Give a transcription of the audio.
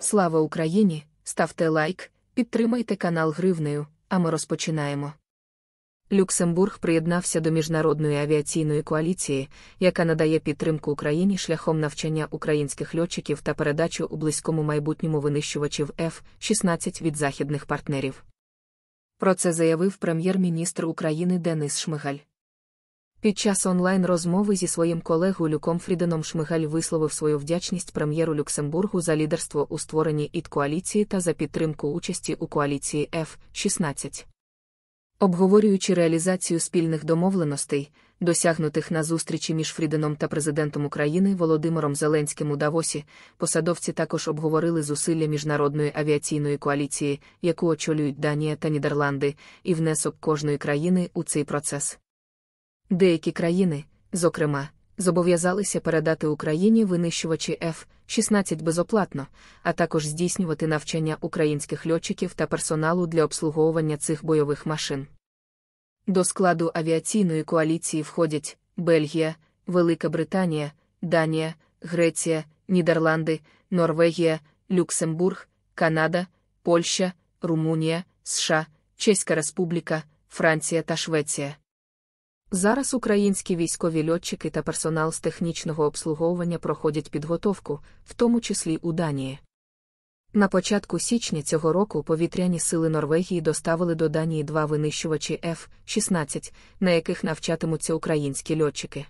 Слава Україні! Ставте лайк, підтримайте канал Гривнею, а ми розпочинаємо. Люксембург приєднався до міжнародної авіаційної коаліції, яка надає підтримку Україні шляхом навчання українських льотчиків та передачу у близькому майбутньому винищувачів F-16 від західних партнерів. Про це заявив прем'єр-міністр України Денис Шмигаль. Під час онлайн-розмови зі своїм колегою Люком Фріденом Шмигаль висловив свою вдячність прем'єру Люксембургу за лідерство у створенні іт коаліції та за підтримку участі у коаліції F-16. Обговорюючи реалізацію спільних домовленостей, досягнутих на зустрічі між Фріденом та президентом України Володимиром Зеленським у Давосі, посадовці також обговорили зусилля міжнародної авіаційної коаліції, яку очолюють Данія та Нідерланди, і внесок кожної країни у цей процес. Деякі країни, зокрема, зобов'язалися передати Україні винищувачі F-16 безоплатно, а також здійснювати навчання українських льотчиків та персоналу для обслуговування цих бойових машин. До складу авіаційної коаліції входять Бельгія, Велика Британія, Данія, Греція, Нідерланди, Норвегія, Люксембург, Канада, Польща, Румунія, США, Чеська Республіка, Франція та Швеція. Зараз українські військові льотчики та персонал з технічного обслуговування проходять підготовку, в тому числі у Данії. На початку січня цього року повітряні сили Норвегії доставили до Данії два винищувачі F-16, на яких навчатимуться українські льотчики.